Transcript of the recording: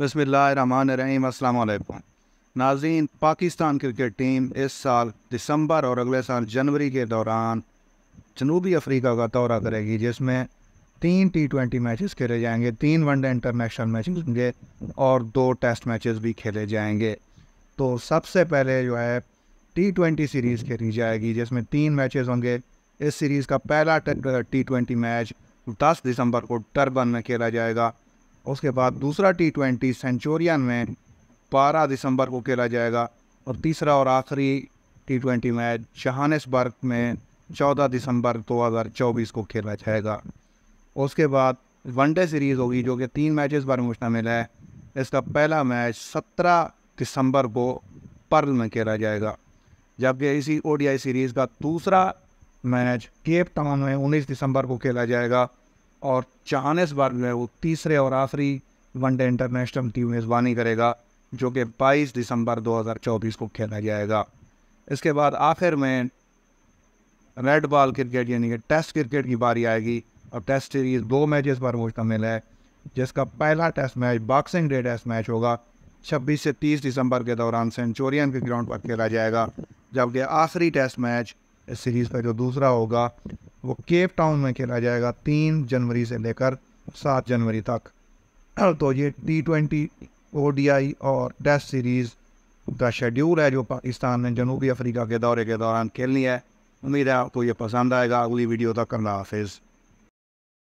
बसमीम अल्लाम नाजीन पाकिस्तान क्रिकेट टीम इस साल दिसंबर और अगले साल जनवरी के दौरान जनूबी अफ्रीका का दौरा करेगी जिसमें तीन टी ट्वेंटी मैचेस खेले जाएंगे तीन वनडे इंटरनेशनल मैच होंगे और दो टेस्ट मैचेस भी खेले जाएंगे तो सबसे पहले जो है टी ट्वेंटी सीरीज़ खेली जाएगी जिसमें तीन मैचेस होंगे इस सीरीज़ का पहला टी ट्वेंटी मैच दस दिसंबर को टर्बन में खेला जाएगा उसके बाद दूसरा टी ट्वेंटी सेंचुरियन में बारह दिसंबर को खेला जाएगा और तीसरा और आखिरी टी ट्वेंटी मैच जहानसबर्ग में चौदह दिसंबर दो हज़ार चौबीस को खेला जाएगा उसके बाद वनडे सीरीज़ होगी जो कि तीन मैचेस पर मुश्तमिल है इसका पहला मैच सत्रह दिसंबर को पर्ल में खेला जाएगा जबकि इसी ओडीआई सीरीज़ का दूसरा मैच केप टाउन में उन्नीस दिसंबर को खेला जाएगा और चाहन इस बार जो है वो तीसरे और आखिरी वनडे इंटरनेशनल टीम मेज़बानी करेगा जो कि 22 दिसंबर 2024 को खेला जाएगा इसके बाद आखिर में रेड बॉल क्रिकेट यानी कि टेस्ट क्रिकेट की बारी आएगी और टेस्ट सीरीज़ दो मैचेस पर मुश्तमिल है जिसका पहला test match boxing day test match होगा 26 से 30 दिसंबर के दौरान सेंचुरियन के ग्राउंड पर खेला जाएगा जबकि आखिरी टेस्ट मैच इस सीरीज़ का जो दूसरा होगा वो केप टाउन में खेला जाएगा तीन जनवरी से लेकर सात जनवरी तक तो ये टी ट्वेंटी ओ और टेस्ट सीरीज़ का शेड्यूल है जो पाकिस्तान ने जनूबी अफ्रीका के दौरे के दौरान खेलनी है उम्मीद है आपको ये पसंद आएगा अगली वीडियो तक अल्लाह हाफिज़